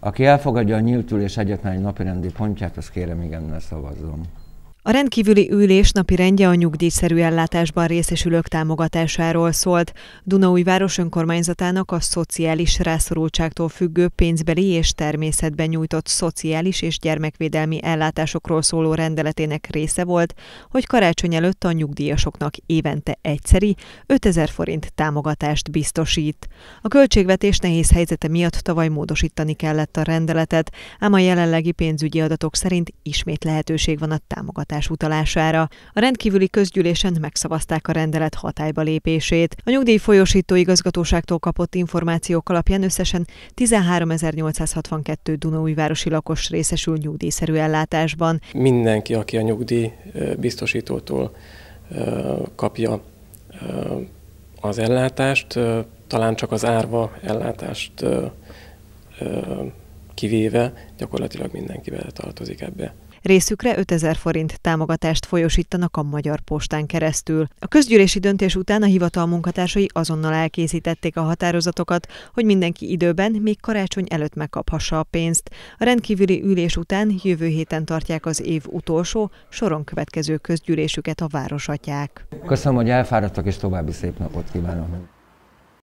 Aki elfogadja a ülés egyetlen napirendi pontját, az kérem igennel szavazzon. A rendkívüli ülés napi rendje a nyugdíjszerű ellátásban részesülők támogatásáról szólt. Dunaújváros önkormányzatának a szociális rászorultságtól függő pénzbeli és természetben nyújtott szociális és gyermekvédelmi ellátásokról szóló rendeletének része volt, hogy karácsony előtt a nyugdíjasoknak évente egyszeri 5000 forint támogatást biztosít. A költségvetés nehéz helyzete miatt tavaly módosítani kellett a rendeletet, ám a jelenlegi pénzügyi adatok szerint ismét lehetőség van a támogatásra támogatás utalására. A rendkívüli közgyűlésen megszavazták a rendelet hatályba lépését. A nyugdíj folyosító igazgatóságtól kapott információk alapján összesen 13.862 Dunaújvárosi lakos részesül nyugdíjszerű ellátásban. Mindenki, aki a nyugdíj biztosítótól kapja az ellátást, talán csak az árva ellátást kivéve gyakorlatilag mindenki bele tartozik ebbe. Részükre 5000 forint támogatást folyosítanak a Magyar Postán keresztül. A közgyűlési döntés után a hivatal munkatársai azonnal elkészítették a határozatokat, hogy mindenki időben, még karácsony előtt megkaphassa a pénzt. A rendkívüli ülés után jövő héten tartják az év utolsó, soron következő közgyűlésüket a városatják. Köszönöm, hogy elfáradtak, és további szép napot kívánok!